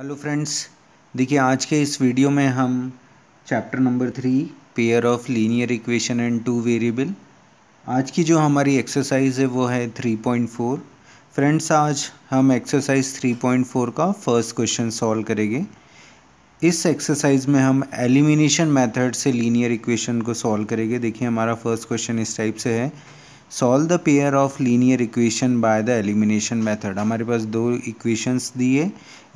hello friends देखिए आज के इस वीडियो में हम chapter number three pair of linear equation and two variable आज की जो हमारी एक्सरसाइज है वो है थ्री पॉइंट फोर फ्रेंड्स आज हम एक्सरसाइज थ्री पॉइंट फोर का फर्स्ट क्वेश्चन सॉल्व करेंगे इस एक्सरसाइज में हम एलिमिनेशन मेथड से लीनियर इक्वेशन को सॉल्व करेंगे देखिए हमारा फर्स्ट क्वेश्चन इस टाइप से है solve the pair of linear equation by the elimination method हमारे पास दो इक्वेशंस दिए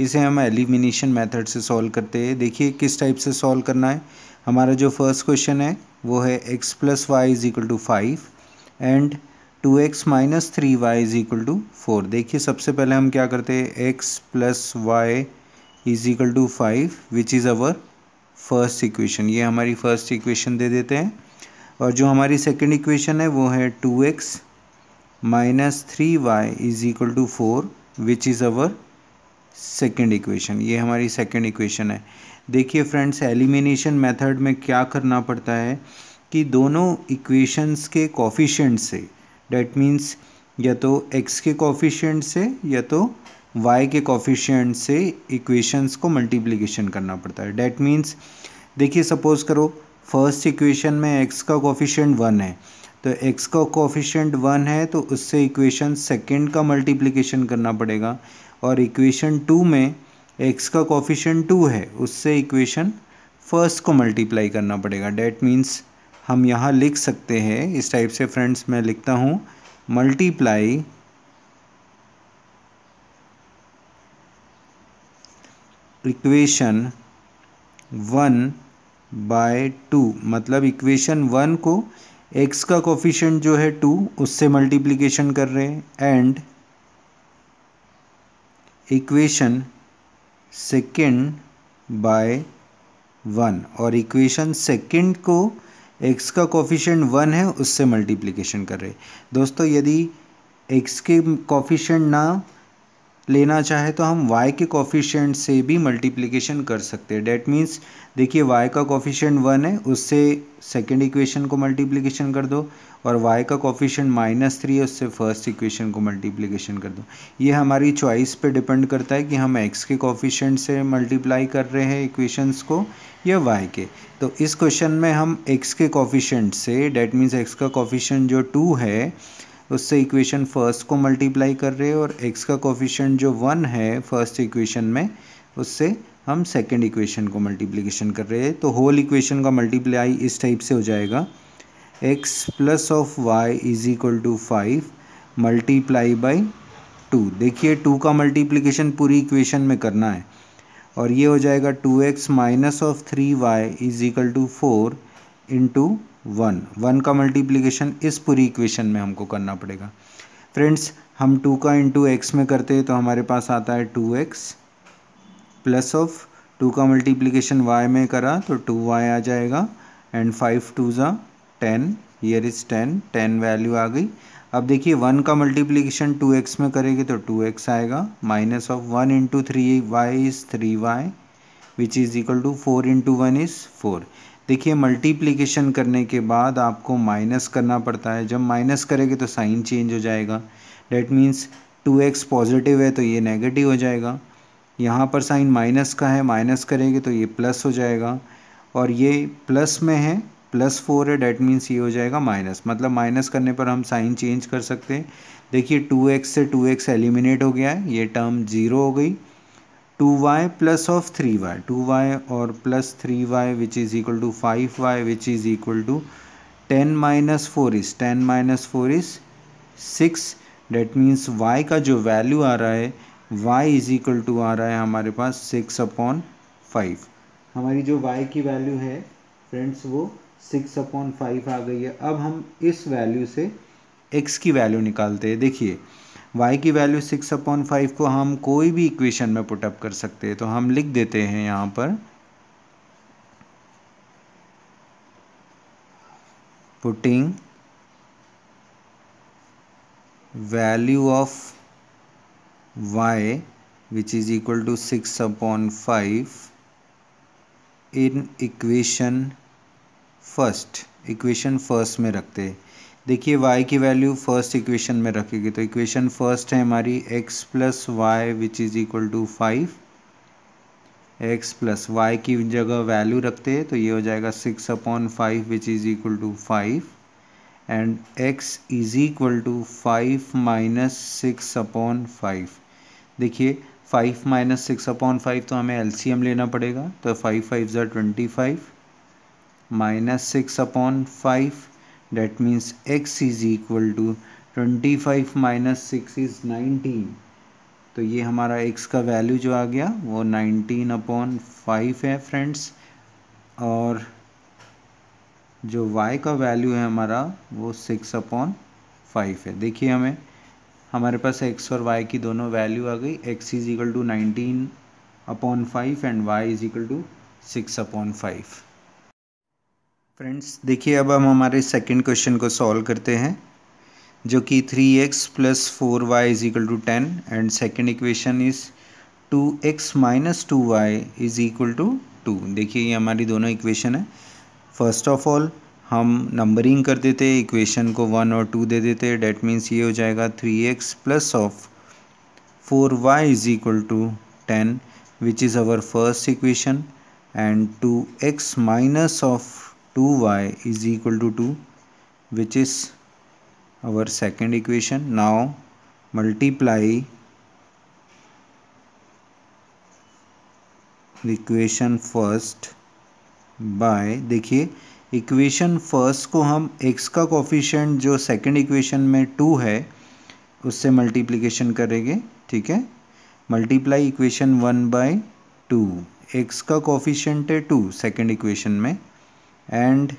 इसे हम एलिमिनेशन मेथड से सॉल्व करते हैं देखिए किस टाइप से सॉल्व करना है हमारा जो फर्स्ट क्वेश्चन है वो है x plus y is equal to five and two x minus three y is equal to four देखिए सबसे पहले हम क्या करते हैं x plus y is equal to five which is our first equation ये हमारी फर्स्ट इक्वेशन दे देते हैं और जो हमारी सेकेंड इक्वेशन है वो है two x minus three y is equal to four which is our second equation ये हमारी सेकेंड इक्वेशन है देखिए फ्रेंड्स एलिमिनेशन मेथड में क्या करना पड़ता है कि दोनों इक्वेशंस के कॉफिशेंट से डैट मीन्स या तो एक्स के कॉफिशेंट से या तो वाई के कॉफिशेंट से इक्वेशंस को मल्टीप्लिकेशन करना पड़ता है डैट मीन्स देखिए सपोज़ करो फर्स्ट इक्वेशन में एक्स का कोफिशेंट वन है तो एक्स का कोफिशेंट वन है तो उससे इक्वेशन सेकेंड का मल्टीप्लीकेशन करना पड़ेगा और इक्वेशन टू में एक्स का कोफिशेंट टू है उससे इक्वेशन फर्स्ट को मल्टीप्लाई करना पड़ेगा डैट मीन्स हम यहाँ लिख सकते हैं इस टाइप से फ्रेंड्स मैं लिखता हूँ multiply equation one by two मतलब इक्वेशन वन को एक्स का कोफिशेंट जो है टू उससे मल्टीप्लीकेशन कर रहे हैं and equation second by one और इक्वेशन सेकेंड को एक्स का कोफिशेंट वन है उससे मल्टीप्लीकेशन कर रहे हैं दोस्तों यदि एक्स के कोफिशेंट ना लेना चाहे तो हम y के कॉफिशेंट से भी मल्टीप्लीकेशन कर सकते हैं डैट मीन्स देखिए y का कॉफिशेंट वन है उससे सेकेंड इक्वेशन को मल्टीप्लीकेशन कर दो और y का कॉफिशेंट माइनस थ्री है उससे फर्स्ट इक्वेशन को मल्टीप्लीकेशन कर दो ये हमारी चॉइस पे डिपेंड करता है कि हम x के कॉफिशेंट से मल्टीप्लाई कर रहे हैं इक्वेशंस को या y के तो इस क्वेश्चन में हम x के कॉफिशेंट से डैट मीन्स x का कॉफिशेंट जो टू है उससे इक्वेशन फर्स्ट को मल्टीप्लाई कर रहे हैं और एक्स का कोफिशेंट जो वन है फर्स्ट इक्वेशन में उससे हम सेकेंड इक्वेशन को मल्टीप्लीकेशन कर रहे हैं तो होल इक्वेशन का मल्टीप्लाई इस टाइप से हो जाएगा x plus of y is equal to five multiply by two देखिए टू का मल्टीप्लीकेशन पूरी इक्वेशन में करना है और ये हो जाएगा two x minus of three y is equal to four into one one का मल्टीप्लीकेशन इस पूरी इक्वेशन में हमको करना पड़ेगा फ्रेंड्स हम टू का इंटू एक्स में करते हैं तो हमारे पास आता है two x plus of two का मल्टीप्लीकेशन वाई में करा तो टू वाई आ जाएगा एंड फाइव टू ज़ा ten here is ten ten value आ गई अब देखिए वन का मल्टीप्लीकेशन टू एक्स में करेंगे तो टू एक्स आएगा minus of one into three y is three y which is equal to four into one is four देखिए मल्टीप्लिकेशन करने के बाद आपको माइनस करना पड़ता है जब माइनस करेंगे तो साइन चेंज हो जाएगा that means two x positive है तो ये नेगेटिव हो जाएगा यहाँ पर साइन माइनस का है माइनस करेंगे तो ये प्लस हो जाएगा और ये प्लस में है प्लस फोर है डैट मीन्स ये हो जाएगा माइनस मतलब माइनस करने पर हम साइन चेंज कर सकते हैं देखिए टू एक्स से टू एक्स एलिमिनेट हो गया है ये टर्म ज़ीरो हो गई two y plus of three y two y और plus three y which is equal to five y which is equal to ten minus four is ten minus four is six that means y का जो value आ रहा है y is equal to आ रहा है हमारे पास सिक्स अपॉन फाइव हमारी जो वाई की वैल्यू है फ्रेंड्स वो सिक्स अपॉन फाइव आ गई है अब हम इस वैल्यू से एक्स की वैल्यू निकालते हैं देखिए y की वैल्यू सिक्स अपॉन फाइव को हम कोई भी इक्वेशन में पुटअप कर सकते हैं तो हम लिख देते हैं यहाँ पर putting value of y which is equal to six upon five in equation first equation first में रखते हैं देखिए y की वैल्यू फर्स्ट इक्वेशन में रखेगी तो इक्वेशन फर्स्ट है हमारी x plus y which is equal to five x plus y की जगह वैल्यू रखते हैं तो ये हो जाएगा six upon five which is equal to five and x is equal to five minus six upon five देखिए five minus six upon five तो हमें एम लेना पड़ेगा तो फाइव फाइव ज़ा twenty five minus six upon five that means x is equal to 25 minus six is nineteen तो ये हमारा x का वैल्यू जो आ गया वो 19 अपॉन फाइव है फ्रेंड्स और जो y का वैल्यू है हमारा वो 6 अपॉन फाइव है देखिए हमें हमारे पास x और y की दोनों वैल्यू आ गई x is equal to nineteen upon five and y is equal to six upon five friends देखिए अब हम हमारे सेकंड क्वेश्चन को सॉल्व करते हैं जो कि three x plus four y is equal to ten and second equation is two x minus two y is equal to two two ये हमारी दोनों इक्वेशन है फर्स्ट ऑफ ऑल हम नंबरिंग कर देते इक्वेशन को वन और टू दे देते डेट मीन्स ये हो जाएगा three x plus of four y is equal to ten which is our first equation and two x minus of two y is equal to two which is our second equation now multiply equation first by देखिए equation first को हम x का coefficient जो second equation में to है उससे multiplication करेंगे ठीक है multiply equation one by two x का कॉफिशेंट है टू सेकेंड इक्वेशन में and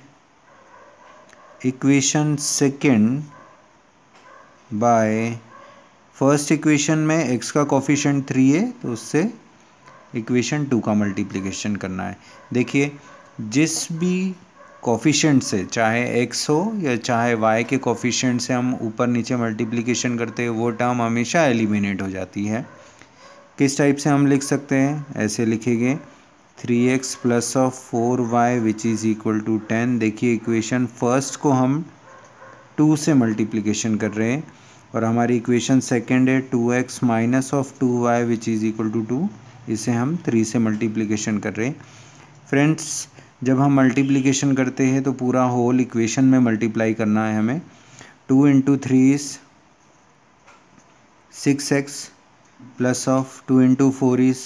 equation second by first equation में एक्स का कॉफिशेंट थ्री है तो उससे इक्वेशन टू का मल्टीप्लीकेशन करना है देखिए जिस भी कॉफिशेंट से चाहे एक्स हो या चाहे वाई के कॉफिशेंट से हम ऊपर नीचे मल्टीप्लीकेशन करते हैं वो टर्म हमेशा एलिमिनेट हो जाती है किस टाइप से हम लिख सकते हैं ऐसे लिखेंगे three x plus of four y which is equal to ten देखिए इक्वेशन फर्स्ट को हम टू से मल्टीप्लिकेशन कर रहे हैं और हमारी इक्वेशन सेकेंड है two x minus of two y which is equal to two इसे हम थ्री से मल्टीप्लिकेशन कर रहे हैं फ्रेंड्स जब हम मल्टीप्लिकेशन करते हैं तो पूरा होल इक्वेशन में मल्टीप्लाई करना है हमें two into three is six x plus of two into four is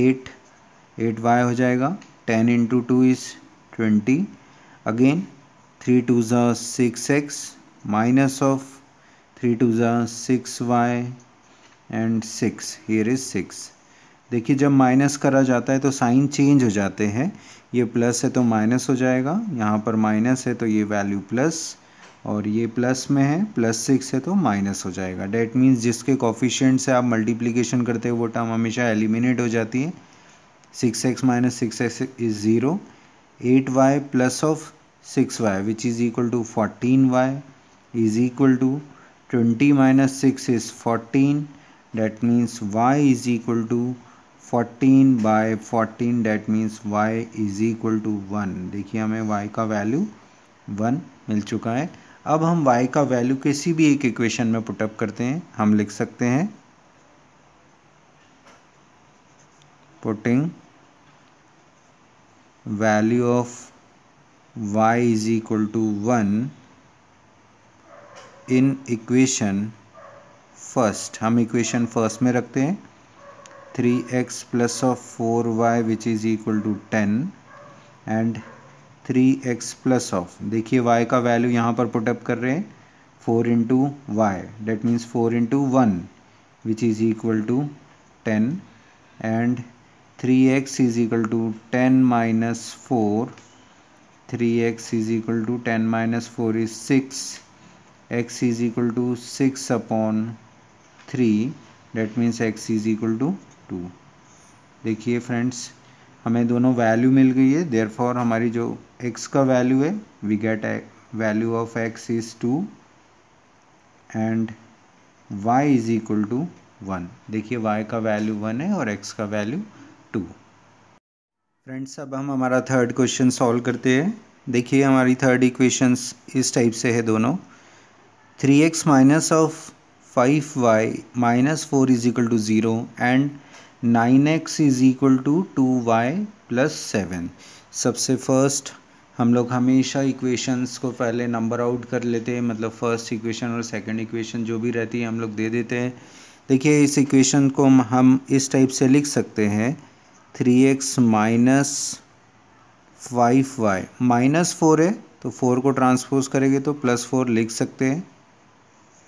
eight eight y हो जाएगा ten into two is twenty again three two ज़ा six x minus of three two ज़ा six y and six here is six देखिए जब minus करा जाता है तो साइन चेंज हो जाते हैं ये प्लस है तो माइनस हो जाएगा यहाँ पर माइनस है तो ये वैल्यू प्लस और ये प्लस में है प्लस सिक्स है तो माइनस हो जाएगा डेट मीन्स जिसके कॉफिशेंट से आप मल्टीप्लीकेशन करते हो वो टर्म हमेशा एलिमिनेट हो जाती है six x minus six x is zero eight y plus of six y which is equal to fourteen y is equal to twenty minus six is fourteen that means y is equal to fourteen by fourteen that means y is equal to one देखिए हमें Y का value one मिल चुका है अब हम y का value किसी भी एक इक्वेशन में पुटअप करते हैं हम लिख सकते हैं putting value of y is equal to 1 in equation first हम इक्वेशन फर्स्ट में रखते हैं three x plus of four y which is equal to ten and three x plus of देखिए y का वैल्यू यहाँ पर पुटअप कर रहे हैं four into y that means four into one which is equal to ten and three x is equal to ten minus four three x is equal to ten minus four is six x is equal to six upon three that means x is equal to two देखिए friends हमें दोनों value मिल गई है there for हमारी जो x का value है we get value of x is two and y is equal to one देखिए वाई का वैल्यू वन है और एक्स का वैल्यू टू फ्रेंड्स अब हम हमारा थर्ड क्वेश्चन सॉल्व करते हैं देखिए हमारी थर्ड इक्वेशंस इस टाइप से है दोनों three x minus of five y minus four is equal to zero and nine x is equal to two y plus seven सबसे फर्स्ट हम लोग हमेशा इक्वेशंस को पहले नंबर आउट कर लेते हैं मतलब फर्स्ट इक्वेशन और सेकंड इक्वेशन जो भी रहती है हम लोग दे देते हैं देखिए इस इक्वेशन को हम इस टाइप से लिख सकते हैं three x minus five y minus four है तो फोर को ट्रांसपोज करेंगे तो प्लस फोर लिख सकते हैं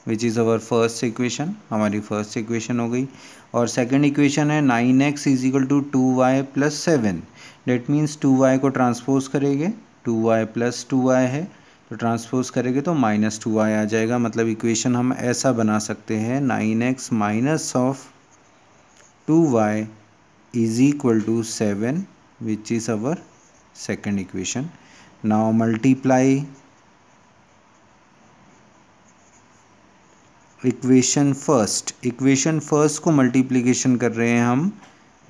which is our first equation हमारी फर्स्ट इक्वेशन हो गई और सेकेंड इक्वेशन है nine x is equal to two y plus seven that means two y को ट्रांसपोज करेंगे two y plus two y है तो ट्रांसपोज करेंगे तो माइनस टू वाई आ जाएगा मतलब इक्वेशन हम ऐसा बना सकते हैं nine x minus of two y is equal to 7 which is our second equation now multiply equation first equation first को मल्टीप्लिकेशन कर रहे हैं हम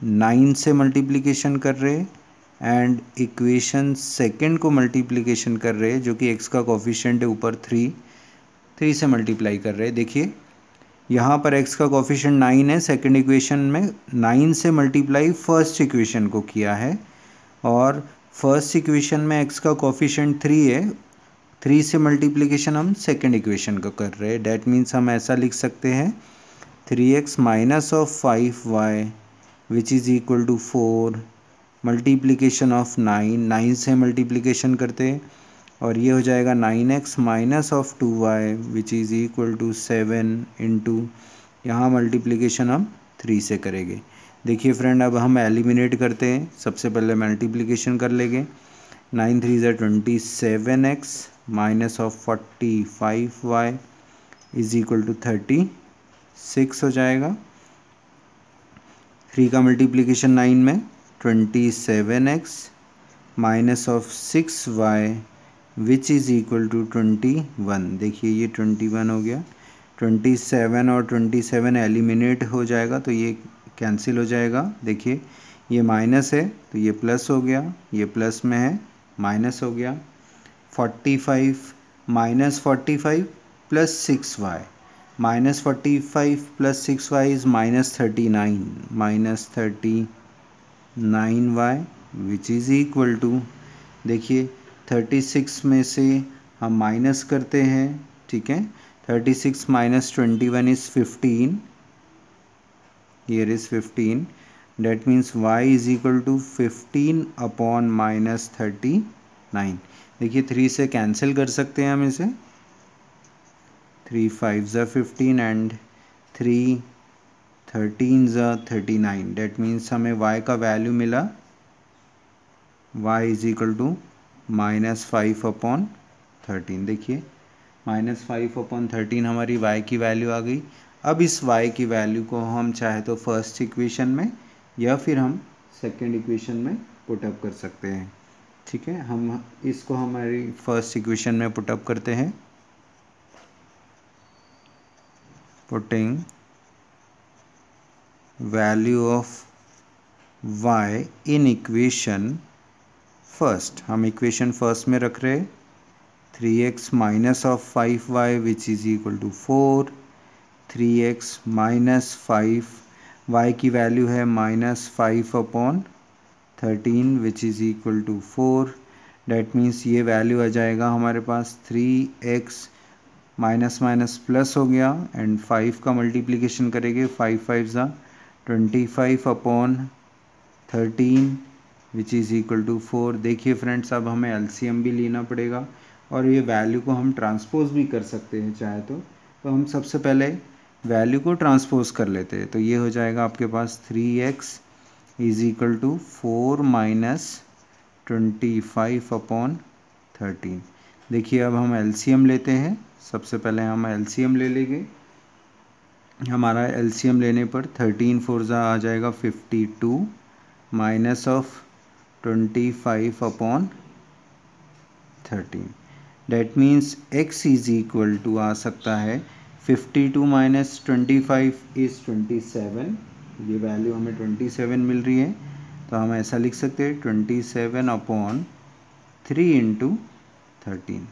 नाइन से मल्टीप्लिकेशन कर रहे हैं एंड इक्वेशन सेकंड को मल्टीप्लिकेशन कर रहे हैं जो कि एक्स का कॉफिशेंट है ऊपर थ्री थ्री से मल्टीप्लाई कर रहे हैं देखिए यहाँ पर x का कॉफिशन नाइन है सेकेंड इक्वेशन में नाइन से मल्टीप्लाई फर्स्ट इक्वेशन को किया है और फर्स्ट इक्वेशन में x का कॉफिशन थ्री है थ्री से मल्टीप्लिकेशन हम सेकेंड इक्वेशन का कर रहे हैं डैट मीन्स हम ऐसा लिख सकते हैं three x minus of five y which is equal to four multiplication of nine nine से मल्टीप्लिकेशन करते हैं और ये हो जाएगा nine x minus of two y which is equal to seven into यहाँ मल्टीप्लीकेशन हम थ्री से करेंगे देखिए फ्रेंड अब हम एलिमिनेट करते हैं सबसे पहले मल्टीप्लीकेशन कर लेंगे नाइन थ्री ज़ा twenty seven x minus of forty five y is equal to thirty six हो जाएगा थ्री का मल्टीप्लीकेशन नाइन में twenty seven x minus of six y which is equal to twenty one देखिए ये twenty one हो गया twenty seven और twenty seven eliminate हो जाएगा तो ये कैंसिल हो जाएगा देखिए ये माइनस है तो ये प्लस हो गया ये प्लस में है माइनस हो गया forty five minus forty five plus six y minus forty five plus six y is minus thirty nine minus thirty nine y which is equal to देखिए थर्टी सिक्स में से हम माइनस करते हैं ठीक है thirty six minus twenty one is fifteen is fifteen 15 means y y is to fifteen upon minus thirty nine देखिए three से कैंसिल कर सकते हैं हम इसे थ्री फाइव ज़ा फिफ्टीन एंड थ्री थर्टीन ज़ा थर्टी नाइन डेट मीन्स हमें y का वैल्यू मिला y is equal to minus five upon thirteen देखिए माइनस फाइव अपॉन थर्टीन हमारी वाई की वैल्यू आ गई अब इस वाई की वैल्यू को हम चाहे तो फर्स्ट इक्वेशन में या फिर हम सेकेंड इक्वेशन में पुटअप कर सकते हैं ठीक है हम इसको हमारी फर्स्ट इक्वेशन में पुटअप करते हैं putting value of y in equation first हम इक्वेशन फर्स्ट में रख रहे three x minus of five y which is equal to four three x minus five y की वैल्यू है minus five upon thirteen which is equal to four that means ये value आ जाएगा हमारे पास three x minus minus plus हो गया and five का मल्टीप्लीकेशन करेंगे फाइव फाइव ज़ा twenty five upon thirteen which is equal to four देखिए फ्रेंड्स अब हमें एलसीएम भी लेना पड़ेगा और ये वैल्यू को हम ट्रांसपोज भी कर सकते हैं चाहे तो तो हम सबसे पहले वैल्यू को ट्रांसपोज कर लेते हैं तो ये हो जाएगा आपके पास three x is equal to four minus twenty five upon thirteen देखिए अब हम एलसीएम लेते हैं सबसे पहले हम एल ले लेंगे हमारा एल लेने पर थर्टीन फोर आ जाएगा fifty two minus of twenty five upon thirteen that means x is equal to आ सकता है fifty two minus twenty five is twenty seven ये वैल्यू हमें ट्वेंटी सेवन मिल रही है तो हम ऐसा लिख सकते हैं twenty seven upon three into thirteen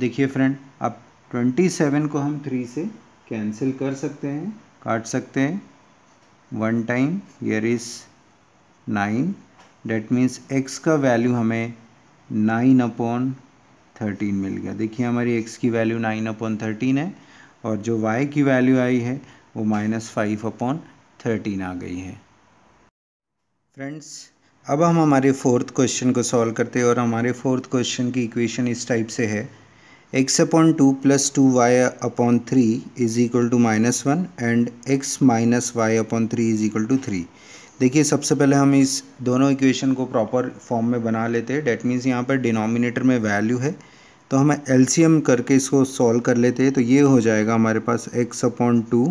देखिए फ्रेंड अब ट्वेंटी सेवन को हम थ्री से कैंसिल कर सकते हैं काट सकते हैं वन टाइम यर is nine that means x का वैल्यू हमें नाइन अपॉन थर्टीन मिल गया देखिए हमारी एक्स की वैल्यू नाइन अपॉन थर्टीन है और जो वाई की वैल्यू आई है वो माइनस फाइव अपॉन थर्टीन आ गई है फ्रेंड्स अब हम हमारे फोर्थ क्वेश्चन को सॉल्व करते हैं और हमारे फोर्थ क्वेश्चन की इक्वेशन इस टाइप से है x upon two plus two y upon three is equal to minus one and x minus y upon three is equal to three देखिए सबसे पहले हम इस दोनों इक्वेशन को प्रॉपर फॉर्म में बना लेते हैं डेट मीन्स यहाँ पर डिनोमिनेटर में वैल्यू है तो हम एलसीएम करके इसको सॉल्व कर लेते हैं तो ये हो जाएगा हमारे पास x upon two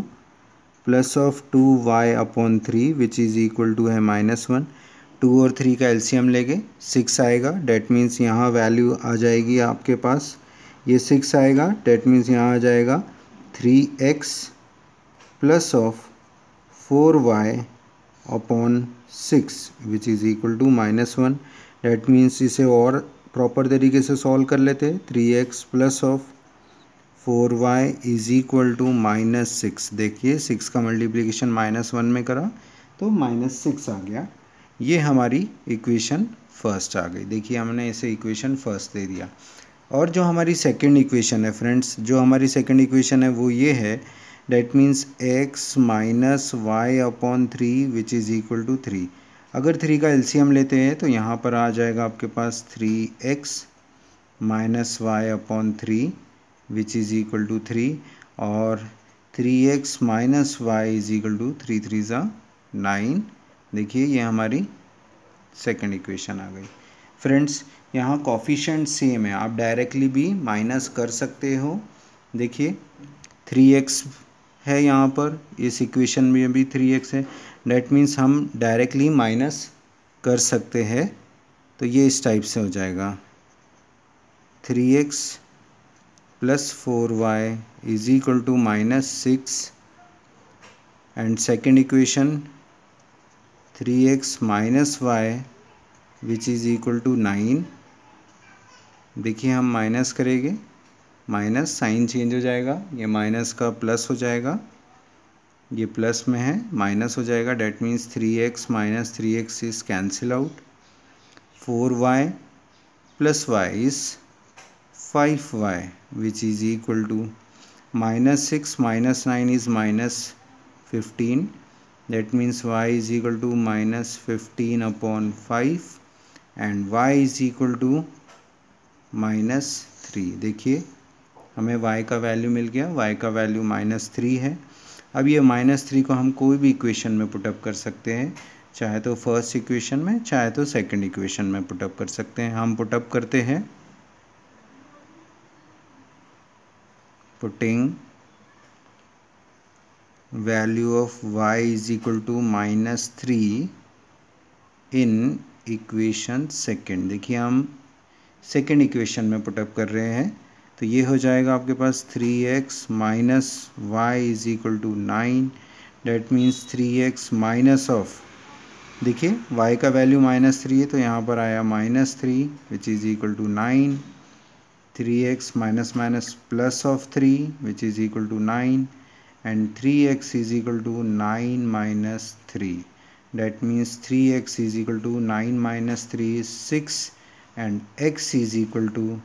plus of two y upon three which is equal to है माइनस वन टू और थ्री का एलसीएम लेके सिक्स आएगा डेट मीन्स यहाँ वैल्यू आ जाएगी आपके पास ये सिक्स आएगा डेट मीन्स यहाँ आ जाएगा three x plus of four y upon six which is equal to minus one that means इसे और प्रॉपर तरीके से सॉल्व कर लेते हैं three x plus of four y is equal to minus six देखिए सिक्स का मल्टीप्लीकेशन माइनस वन में करा तो माइनस सिक्स आ गया ये हमारी इक्वेशन फर्स्ट आ गई देखिए हमने इसे इक्वेशन फर्स्ट दे दिया और जो हमारी सेकेंड इक्वेशन है फ्रेंड्स जो हमारी सेकेंड इक्वेशन है वो ये है that means x minus y upon three which is equal to three अगर थ्री का एलसीएम लेते हैं तो यहाँ पर आ जाएगा आपके पास three x minus y upon three which is equal to three और three x minus y is equal to three three ज़ा नाइन देखिए ये हमारी सेकंड इक्वेशन आ गई फ्रेंड्स यहाँ कॉफिशेंट सेम है आप डायरेक्टली भी माइनस कर सकते हो देखिए थ्री एक्स है यहाँ पर इस इक्वेशन में भी थ्री एक्स है डैट मीन्स हम डायरेक्टली माइनस कर सकते हैं तो ये इस टाइप से हो जाएगा three x plus four y is equal to minus six and second equation three x minus y which is equal to nine देखिए हम माइनस करेंगे माइनस साइन चेंज हो जाएगा ये माइनस का प्लस हो जाएगा ये प्लस में है माइनस हो जाएगा that means three x minus three x is cancel out four y plus y is five y which is equal to minus six minus nine is minus fifteen that means y is equal to minus fifteen upon five and y is equal to minus three देखिए हमें y का value मिल गया y का value minus three है अब ये minus three को हम कोई भी इक्वेशन में पुटअप कर सकते हैं चाहे तो फर्स्ट इक्वेशन में चाहे तो सेकंड इक्वेशन में पुटअप कर सकते हैं हम पुटअप करते हैं putting value of y is equal to minus three in equation second देखिए हम सेकंड इक्वेशन में पुटअप कर रहे हैं तो ये हो जाएगा आपके पास three x minus y is equal to nine that means three x minus of देखिए y का वैल्यू माइनस थ्री है तो यहाँ पर आया minus three which is equal to nine three x minus minus plus of three which is equal to nine and three x is equal to nine minus three that means three x is equal to nine minus three six and x is equal to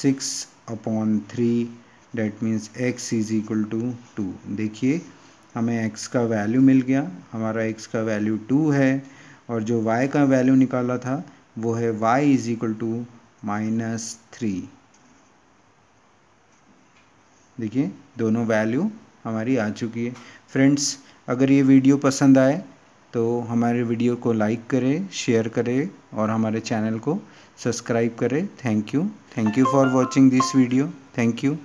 six upon three that means x is equal to two देखिए हमें x का value मिल गया हमारा x का value to है और जो Y का वैल्यू निकाला था वो है y is equal to minus three देखिए दोनों वैल्यू हमारी आ चुकी है फ्रेंड्स अगर ये वीडियो पसंद आए तो हमारे वीडियो को लाइक करें शेयर करें और हमारे चैनल को सब्सक्राइब करें thank you thank you for watching this video thank you